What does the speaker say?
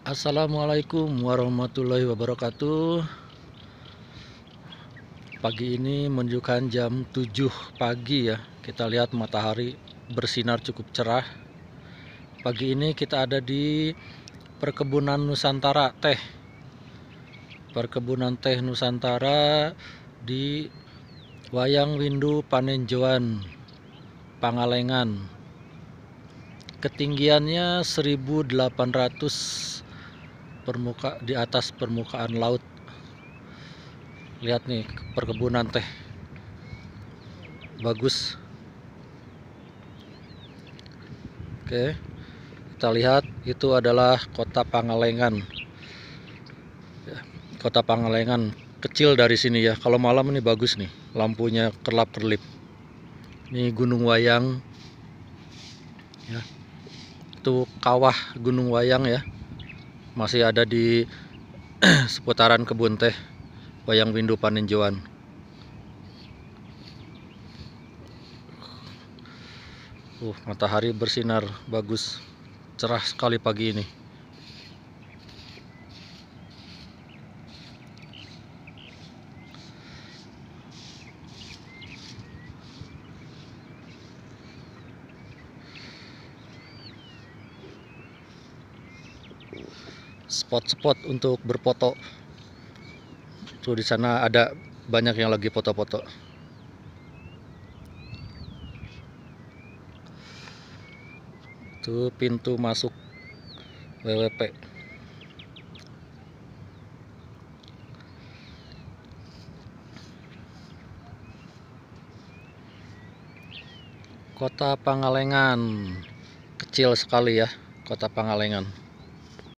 Assalamualaikum warahmatullahi wabarakatuh Pagi ini menunjukkan jam 7 pagi ya Kita lihat matahari bersinar cukup cerah Pagi ini kita ada di perkebunan Nusantara Teh Perkebunan Teh Nusantara di Wayang Windu Panenjoan Pangalengan Ketinggiannya 1800 permuka di atas permukaan laut lihat nih perkebunan teh bagus oke kita lihat itu adalah kota Pangalengan ya, kota Pangalengan kecil dari sini ya kalau malam ini bagus nih lampunya kerlap kerlip ini Gunung Wayang ya itu kawah Gunung Wayang ya masih ada di seputaran kebun teh wayang windu paninjauan uh matahari bersinar bagus cerah sekali pagi ini spot-spot untuk berfoto. Tuh di sana ada banyak yang lagi foto-foto. Tuh pintu masuk WWP. Kota Pangalengan kecil sekali ya, Kota Pangalengan.